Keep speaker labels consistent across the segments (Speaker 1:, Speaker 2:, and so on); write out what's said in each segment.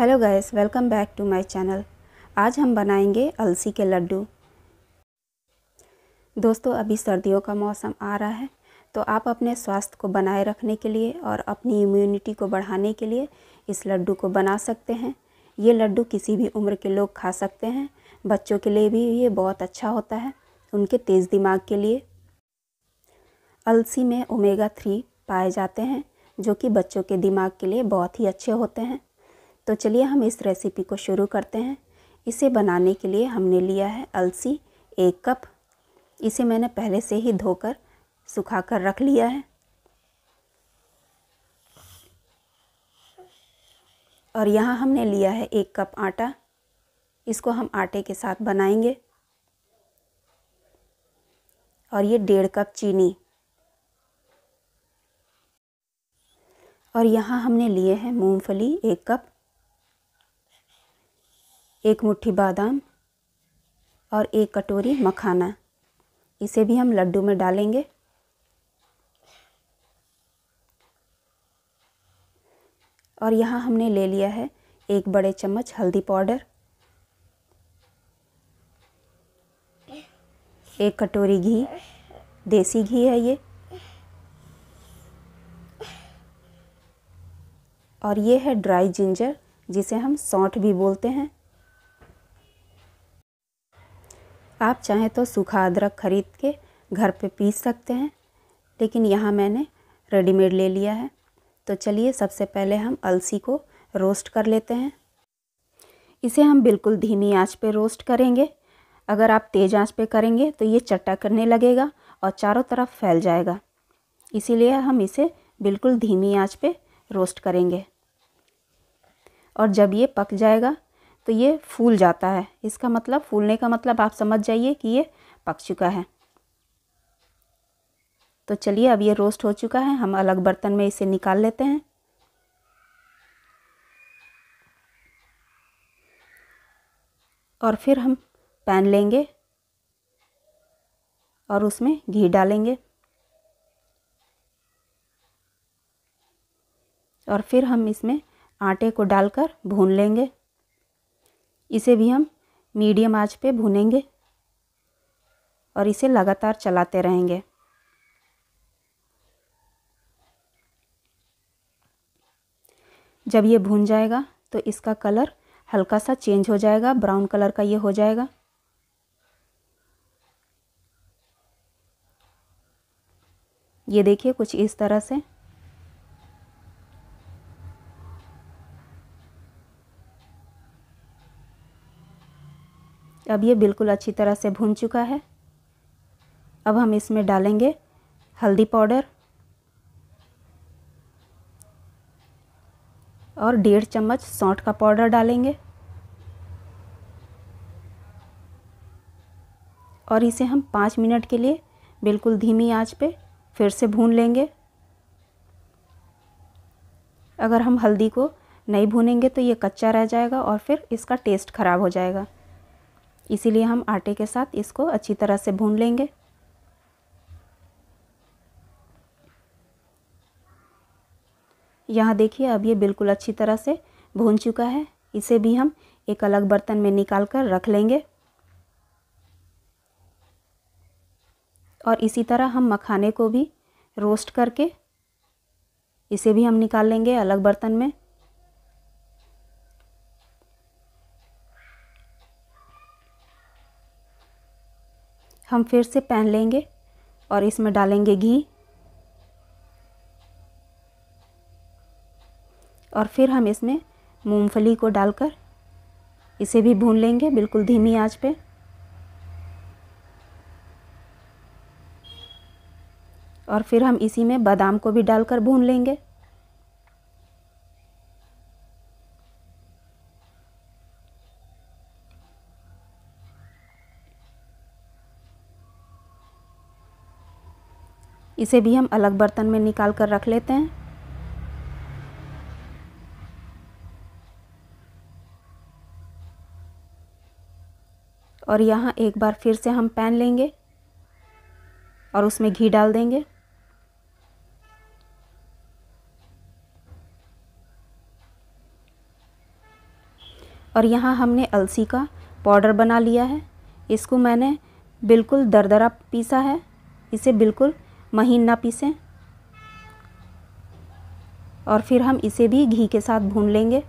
Speaker 1: hello guys welcome back to my channel आज हम बनाएंगे अलसी के लड्डू दोस्तों अभी सर्दियों का मौसम आ रहा है तो आप अपने स्वास्थ्य को बनाए रखने के लिए और अपनी इम्यूनिटी को बढ़ाने के लिए इस लड्डू को बना सकते हैं ये लड्डू किसी भी उम्र के लोग खा सकते हैं बच्चों के लिए भी ये बहुत अच्छा होता है उनके तेज़ दिमाग के लिए अलसी में ओमेगा थ्री पाए जाते हैं जो कि बच्चों के दिमाग के लिए बहुत ही अच्छे होते हैं तो चलिए हम इस रेसिपी को शुरू करते हैं इसे बनाने के लिए हमने लिया है अलसी एक कप इसे मैंने पहले से ही धोकर सुखा कर रख लिया है और यहाँ हमने लिया है एक कप आटा इसको हम आटे के साथ बनाएंगे और ये डेढ़ कप चीनी और यहाँ हमने लिए हैं मूंगफली एक कप एक मुट्ठी बादाम और एक कटोरी मखाना इसे भी हम लड्डू में डालेंगे और यहाँ हमने ले लिया है एक बड़े चम्मच हल्दी पाउडर एक कटोरी घी देसी घी है ये और ये है ड्राई जिंजर जिसे हम सौंठ भी बोलते हैं आप चाहें तो सूखा अदरक ख़रीद के घर पे पीस सकते हैं लेकिन यहाँ मैंने रेडीमेड ले लिया है तो चलिए सबसे पहले हम अलसी को रोस्ट कर लेते हैं इसे हम बिल्कुल धीमी आंच पे रोस्ट करेंगे अगर आप तेज़ आंच पे करेंगे तो ये चट्टा करने लगेगा और चारों तरफ फैल जाएगा इसीलिए हम इसे बिल्कुल धीमी आंच पे रोस्ट करेंगे और जब ये पक जाएगा तो ये फूल जाता है इसका मतलब फूलने का मतलब आप समझ जाइए कि ये पक चुका है तो चलिए अब ये रोस्ट हो चुका है हम अलग बर्तन में इसे निकाल लेते हैं और फिर हम पैन लेंगे और उसमें घी डालेंगे और फिर हम इसमें आटे को डालकर भून लेंगे इसे भी हम मीडियम आंच पे भुनेंगे और इसे लगातार चलाते रहेंगे जब ये भून जाएगा तो इसका कलर हल्का सा चेंज हो जाएगा ब्राउन कलर का ये हो जाएगा ये देखिए कुछ इस तरह से अब ये बिल्कुल अच्छी तरह से भून चुका है अब हम इसमें डालेंगे हल्दी पाउडर और डेढ़ चम्मच सौंठ का पाउडर डालेंगे और इसे हम पाँच मिनट के लिए बिल्कुल धीमी आंच पे फिर से भून लेंगे अगर हम हल्दी को नहीं भूनेंगे तो ये कच्चा रह जाएगा और फिर इसका टेस्ट ख़राब हो जाएगा इसीलिए हम आटे के साथ इसको अच्छी तरह से भून लेंगे यहाँ देखिए अब ये बिल्कुल अच्छी तरह से भून चुका है इसे भी हम एक अलग बर्तन में निकाल कर रख लेंगे और इसी तरह हम मखाने को भी रोस्ट करके इसे भी हम निकाल लेंगे अलग बर्तन में हम फिर से पैन लेंगे और इसमें डालेंगे घी और फिर हम इसमें मूंगफली को डालकर इसे भी भून लेंगे बिल्कुल धीमी आंच पे और फिर हम इसी में बादाम को भी डालकर भून लेंगे इसे भी हम अलग बर्तन में निकाल कर रख लेते हैं और यहाँ एक बार फिर से हम पैन लेंगे और उसमें घी डाल देंगे और यहाँ हमने अलसी का पाउडर बना लिया है इसको मैंने बिल्कुल दरदरा पीसा है इसे बिल्कुल महीन ना पीसें और फिर हम इसे भी घी के साथ भून लेंगे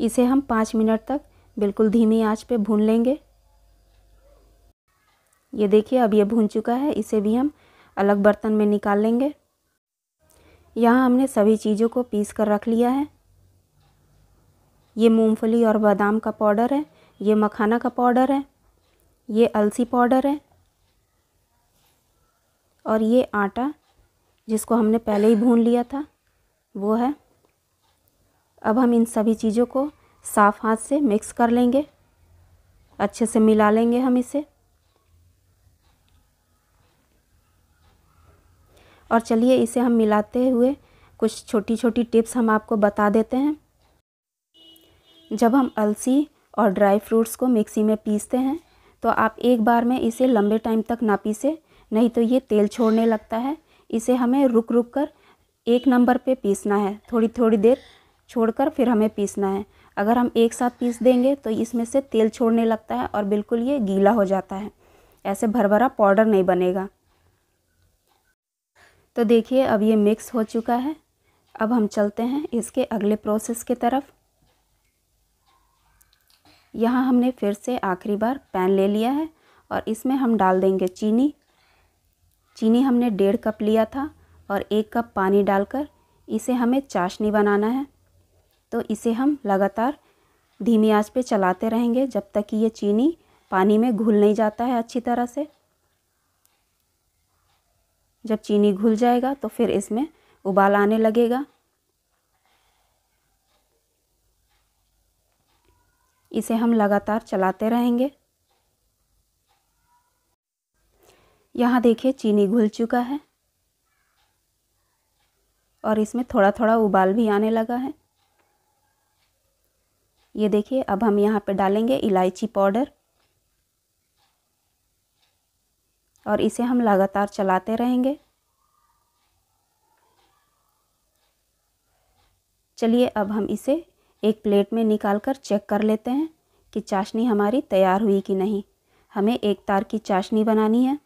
Speaker 1: इसे हम पाँच मिनट तक बिल्कुल धीमी आंच पे भून लेंगे ये देखिए अब ये भून चुका है इसे भी हम अलग बर्तन में निकाल लेंगे यहाँ हमने सभी चीज़ों को पीस कर रख लिया है ये मूंगफली और बादाम का पाउडर है ये मखाना का पाउडर है ये अलसी पाउडर है और ये आटा जिसको हमने पहले ही भून लिया था वो है अब हम इन सभी चीज़ों को साफ़ हाथ से मिक्स कर लेंगे अच्छे से मिला लेंगे हम इसे और चलिए इसे हम मिलाते हुए कुछ छोटी छोटी टिप्स हम आपको बता देते हैं जब हम अलसी और ड्राई फ्रूट्स को मिक्सी में पीसते हैं तो आप एक बार में इसे लंबे टाइम तक ना पीसें नहीं तो ये तेल छोड़ने लगता है इसे हमें रुक रुक कर एक नंबर पे पीसना है थोड़ी थोड़ी देर छोड़कर फिर हमें पीसना है अगर हम एक साथ पीस देंगे तो इसमें से तेल छोड़ने लगता है और बिल्कुल ये गीला हो जाता है ऐसे भर भरा पाउडर नहीं बनेगा तो देखिए अब ये मिक्स हो चुका है अब हम चलते हैं इसके अगले प्रोसेस के तरफ यहाँ हमने फिर से आखिरी बार पैन ले लिया है और इसमें हम डाल देंगे चीनी चीनी हमने डेढ़ कप लिया था और एक कप पानी डालकर इसे हमें चाशनी बनाना है तो इसे हम लगातार धीमी आंच पे चलाते रहेंगे जब तक कि ये चीनी पानी में घुल नहीं जाता है अच्छी तरह से जब चीनी घुल जाएगा तो फिर इसमें उबाल आने लगेगा इसे हम लगातार चलाते रहेंगे यहाँ देखिए चीनी घुल चुका है और इसमें थोड़ा थोड़ा उबाल भी आने लगा है ये देखिए अब हम यहाँ पे डालेंगे इलायची पाउडर और इसे हम लगातार चलाते रहेंगे चलिए अब हम इसे एक प्लेट में निकाल कर चेक कर लेते हैं कि चाशनी हमारी तैयार हुई कि नहीं हमें एक तार की चाशनी बनानी है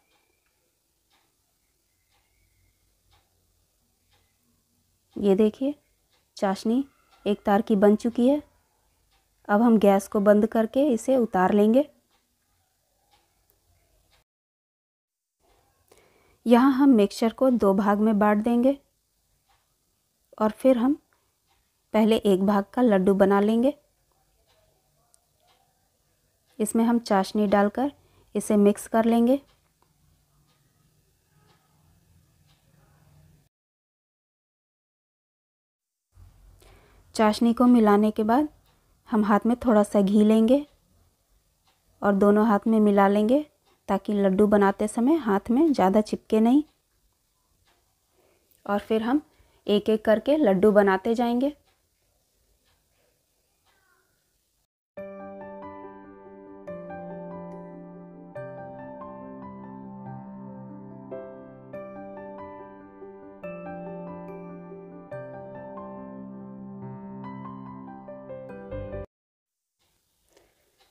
Speaker 1: ये देखिए चाशनी एक तार की बन चुकी है अब हम गैस को बंद करके इसे उतार लेंगे यहाँ हम मिक्सचर को दो भाग में बांट देंगे और फिर हम पहले एक भाग का लड्डू बना लेंगे इसमें हम चाशनी डालकर इसे मिक्स कर लेंगे चाशनी को मिलाने के बाद हम हाथ में थोड़ा सा घी लेंगे और दोनों हाथ में मिला लेंगे ताकि लड्डू बनाते समय हाथ में ज़्यादा चिपके नहीं और फिर हम एक एक करके लड्डू बनाते जाएंगे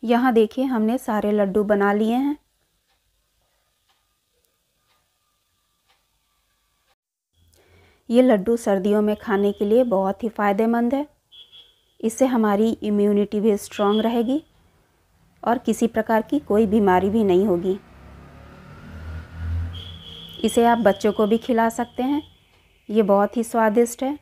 Speaker 1: यहाँ देखिए हमने सारे लड्डू बना लिए हैं ये लड्डू सर्दियों में खाने के लिए बहुत ही फ़ायदेमंद है इससे हमारी इम्यूनिटी भी स्ट्रांग रहेगी और किसी प्रकार की कोई बीमारी भी नहीं होगी इसे आप बच्चों को भी खिला सकते हैं ये बहुत ही स्वादिष्ट है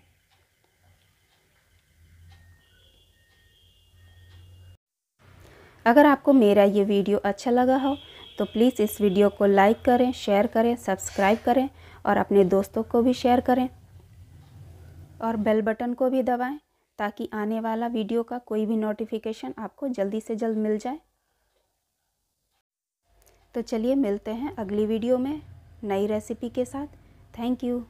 Speaker 1: अगर आपको मेरा ये वीडियो अच्छा लगा हो तो प्लीज़ इस वीडियो को लाइक करें शेयर करें सब्सक्राइब करें और अपने दोस्तों को भी शेयर करें और बेल बटन को भी दबाएं ताकि आने वाला वीडियो का कोई भी नोटिफिकेशन आपको जल्दी से जल्द मिल जाए तो चलिए मिलते हैं अगली वीडियो में नई रेसिपी के साथ थैंक यू